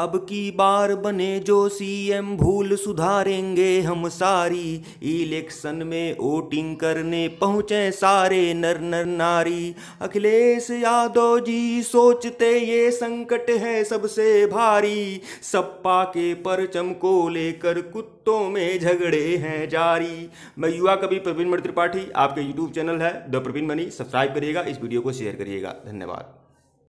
अब की बार बने जो सीएम भूल सुधारेंगे हम सारी इलेक्शन में वोटिंग करने पहुँचे सारे नर नर नारी अखिलेश यादव जी सोचते ये संकट है सबसे भारी सपा के परचम को लेकर कुत्तों में झगड़े हैं जारी मैं युवा कवि प्रवीण मणि त्रिपाठी आपके यूट्यूब चैनल है द प्रवीण मनी सब्सक्राइब करिएगा इस वीडियो को शेयर करिएगा धन्यवाद